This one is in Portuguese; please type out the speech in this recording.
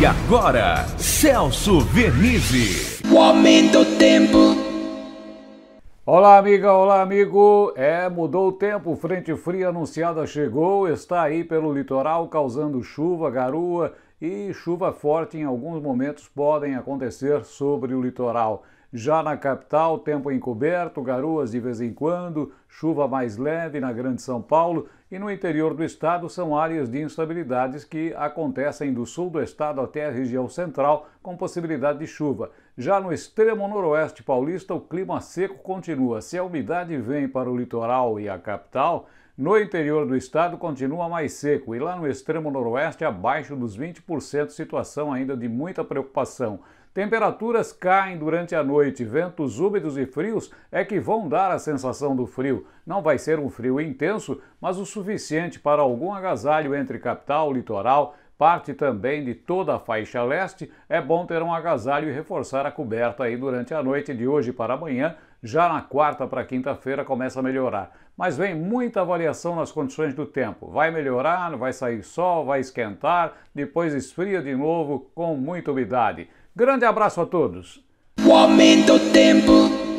E agora, Celso Vernizzi. O aumento do tempo. Olá, amiga, olá, amigo. É, mudou o tempo. Frente fria anunciada chegou, está aí pelo litoral, causando chuva, garoa e chuva forte em alguns momentos podem acontecer sobre o litoral. Já na capital, tempo encoberto, garoas de vez em quando, chuva mais leve na Grande São Paulo e no interior do estado são áreas de instabilidades que acontecem do sul do estado até a região central, com possibilidade de chuva. Já no extremo noroeste paulista, o clima seco continua. Se a umidade vem para o litoral e a capital, no interior do estado continua mais seco e lá no extremo noroeste abaixo dos 20%, situação ainda de muita preocupação. Temperaturas caem durante a noite, ventos úmidos e frios é que vão dar a sensação do frio. Não vai ser um frio intenso, mas o suficiente para algum agasalho entre capital, litoral, parte também de toda a faixa leste. É bom ter um agasalho e reforçar a coberta aí durante a noite de hoje para amanhã, já na quarta para quinta-feira começa a melhorar. Mas vem muita variação nas condições do tempo. Vai melhorar, vai sair sol, vai esquentar, depois esfria de novo com muita umidade. Grande abraço a todos! O aumento do tempo.